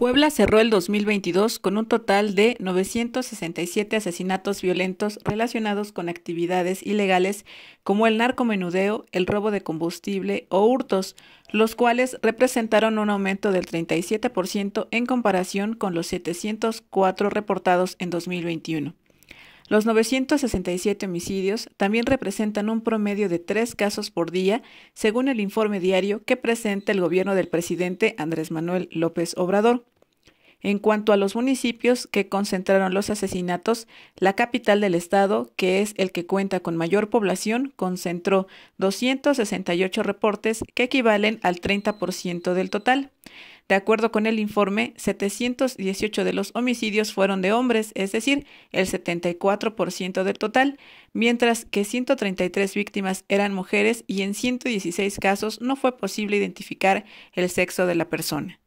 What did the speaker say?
Puebla cerró el 2022 con un total de 967 asesinatos violentos relacionados con actividades ilegales como el narcomenudeo, el robo de combustible o hurtos, los cuales representaron un aumento del 37% en comparación con los 704 reportados en 2021. Los 967 homicidios también representan un promedio de tres casos por día, según el informe diario que presenta el gobierno del presidente Andrés Manuel López Obrador. En cuanto a los municipios que concentraron los asesinatos, la capital del estado, que es el que cuenta con mayor población, concentró 268 reportes que equivalen al 30% del total. De acuerdo con el informe, 718 de los homicidios fueron de hombres, es decir, el 74% del total, mientras que 133 víctimas eran mujeres y en 116 casos no fue posible identificar el sexo de la persona.